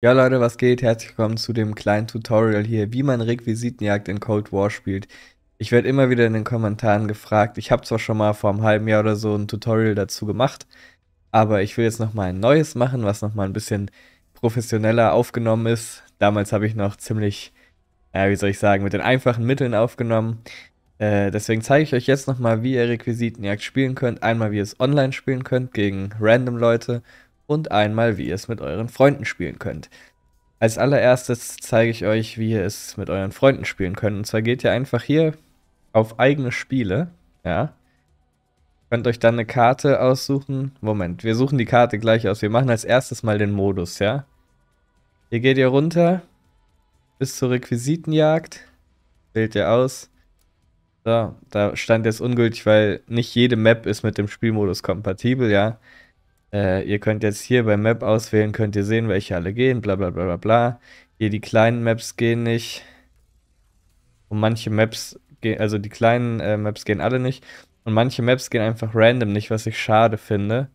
Ja Leute, was geht? Herzlich willkommen zu dem kleinen Tutorial hier, wie man Requisitenjagd in Cold War spielt. Ich werde immer wieder in den Kommentaren gefragt, ich habe zwar schon mal vor einem halben Jahr oder so ein Tutorial dazu gemacht, aber ich will jetzt nochmal ein neues machen, was nochmal ein bisschen professioneller aufgenommen ist. Damals habe ich noch ziemlich, ja wie soll ich sagen, mit den einfachen Mitteln aufgenommen. Äh, deswegen zeige ich euch jetzt nochmal, wie ihr Requisitenjagd spielen könnt. Einmal, wie ihr es online spielen könnt gegen random Leute und einmal, wie ihr es mit euren Freunden spielen könnt. Als allererstes zeige ich euch, wie ihr es mit euren Freunden spielen könnt. Und zwar geht ihr einfach hier auf eigene Spiele, ja. Könnt euch dann eine Karte aussuchen. Moment, wir suchen die Karte gleich aus. Wir machen als erstes mal den Modus, ja. Hier geht ihr runter bis zur Requisitenjagd. Wählt ihr aus. So, da stand jetzt ungültig, weil nicht jede Map ist mit dem Spielmodus kompatibel, ja äh, ihr könnt jetzt hier beim Map auswählen, könnt ihr sehen, welche alle gehen, bla bla bla bla bla. Hier die kleinen Maps gehen nicht. Und manche Maps, gehen, also die kleinen äh, Maps gehen alle nicht. Und manche Maps gehen einfach random nicht, was ich schade finde.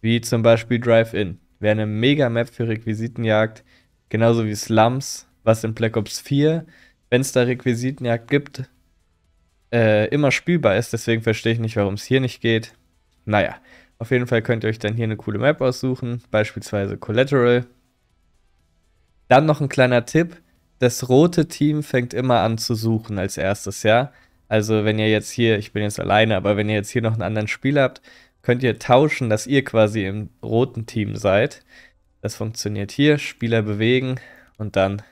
Wie zum Beispiel Drive-In. Wäre eine Mega-Map für Requisitenjagd. Genauso wie Slums, was in Black Ops 4, wenn es da Requisitenjagd gibt, äh, immer spielbar ist. Deswegen verstehe ich nicht, warum es hier nicht geht. Naja, auf jeden Fall könnt ihr euch dann hier eine coole Map aussuchen, beispielsweise Collateral. Dann noch ein kleiner Tipp. Das rote Team fängt immer an zu suchen als erstes, ja. Also wenn ihr jetzt hier, ich bin jetzt alleine, aber wenn ihr jetzt hier noch einen anderen Spieler habt, könnt ihr tauschen, dass ihr quasi im roten Team seid. Das funktioniert hier, Spieler bewegen und dann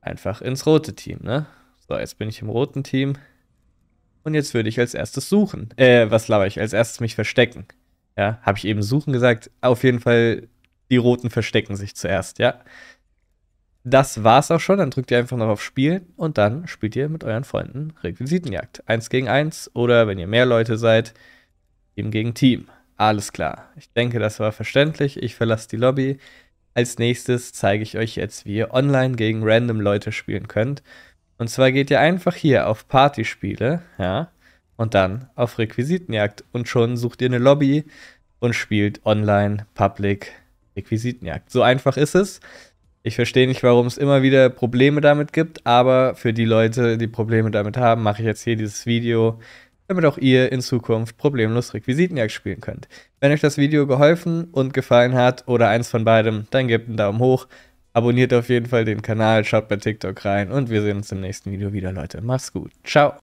einfach ins rote Team, ne? So, jetzt bin ich im roten Team. Und jetzt würde ich als erstes suchen. Äh, was laber ich? Als erstes mich verstecken. Ja, habe ich eben suchen gesagt. Auf jeden Fall, die Roten verstecken sich zuerst, ja. Das war's auch schon. Dann drückt ihr einfach noch auf Spielen und dann spielt ihr mit euren Freunden Requisitenjagd. Eins gegen eins oder wenn ihr mehr Leute seid, Team gegen Team. Alles klar. Ich denke, das war verständlich. Ich verlasse die Lobby. Als nächstes zeige ich euch jetzt, wie ihr online gegen random Leute spielen könnt. Und zwar geht ihr einfach hier auf Partyspiele, ja, und dann auf Requisitenjagd. Und schon sucht ihr eine Lobby und spielt online Public Requisitenjagd. So einfach ist es. Ich verstehe nicht, warum es immer wieder Probleme damit gibt, aber für die Leute, die Probleme damit haben, mache ich jetzt hier dieses Video, damit auch ihr in Zukunft problemlos Requisitenjagd spielen könnt. Wenn euch das Video geholfen und gefallen hat oder eins von beidem, dann gebt einen Daumen hoch, Abonniert auf jeden Fall den Kanal, schaut bei TikTok rein und wir sehen uns im nächsten Video wieder, Leute. Macht's gut. Ciao.